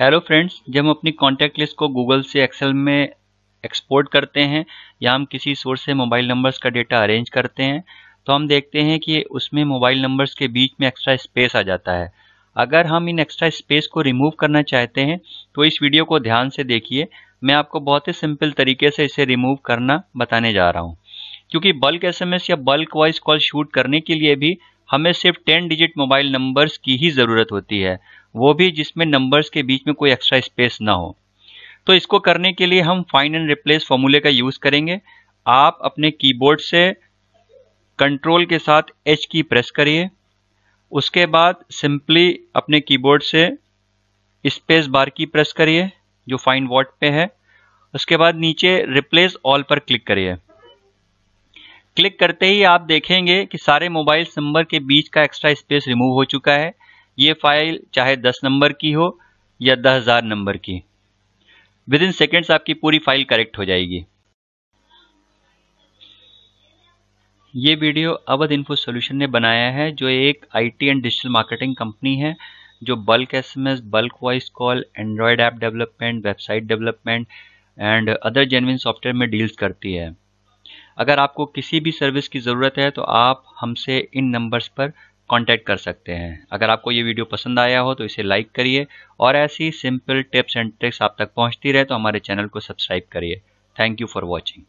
hello friends जब हम अपनी कॉन्टैक्ट लिस्ट को गूगल से एक्सेल में एक्सपोर्ट करते हैं या हम किसी सोर्स से मोबाइल नंबर्स का डेटा अरेंज करते हैं तो हम देखते हैं कि उसमें मोबाइल नंबर्स के बीच में एक्स्ट्रा स्पेस आ जाता है अगर हम इन एक्स्ट्रा स्पेस को रिमूव करना चाहते हैं तो इस वीडियो को ध्यान से देखिए मैं आपको बहुत ही सिंपल तरीके से इसे रिमूव करना बताने जा रहा हूँ क्योंकि बल्क एस या बल्क वॉइस कॉल शूट करने के लिए भी हमें सिर्फ टेन डिजिट मोबाइल नंबर्स की ही ज़रूरत होती है वो भी जिसमें नंबर्स के बीच में कोई एक्स्ट्रा स्पेस ना हो तो इसको करने के लिए हम फाइंड एंड रिप्लेस फॉर्मूले का यूज़ करेंगे आप अपने कीबोर्ड से कंट्रोल के साथ एच की प्रेस करिए उसके बाद सिंपली अपने कीबोर्ड से स्पेस बार की प्रेस करिए जो फाइंड वॉट पे है उसके बाद नीचे रिप्लेस ऑल पर क्लिक करिए क्लिक करते ही आप देखेंगे कि सारे मोबाइल नंबर के बीच का एक्स्ट्रा स्पेस रिमूव हो चुका है ये फाइल चाहे 10 नंबर की हो या 10,000 नंबर की विद इन सेकेंड्स आपकी पूरी फाइल करेक्ट हो जाएगी ये वीडियो अवध इन्फो सॉल्यूशन ने बनाया है जो एक IT and digital marketing company है जो bulk SMS, bulk voice call android app development website development and other genuine software में डील्स करती है अगर आपको किसी भी सर्विस की ज़रूरत है तो आप हमसे इन नंबर्स पर कांटेक्ट कर सकते हैं अगर आपको ये वीडियो पसंद आया हो तो इसे लाइक करिए और ऐसी सिंपल टिप्स एंड ट्रिक्स आप तक पहुंचती रहे तो हमारे चैनल को सब्सक्राइब करिए थैंक यू फॉर वॉचिंग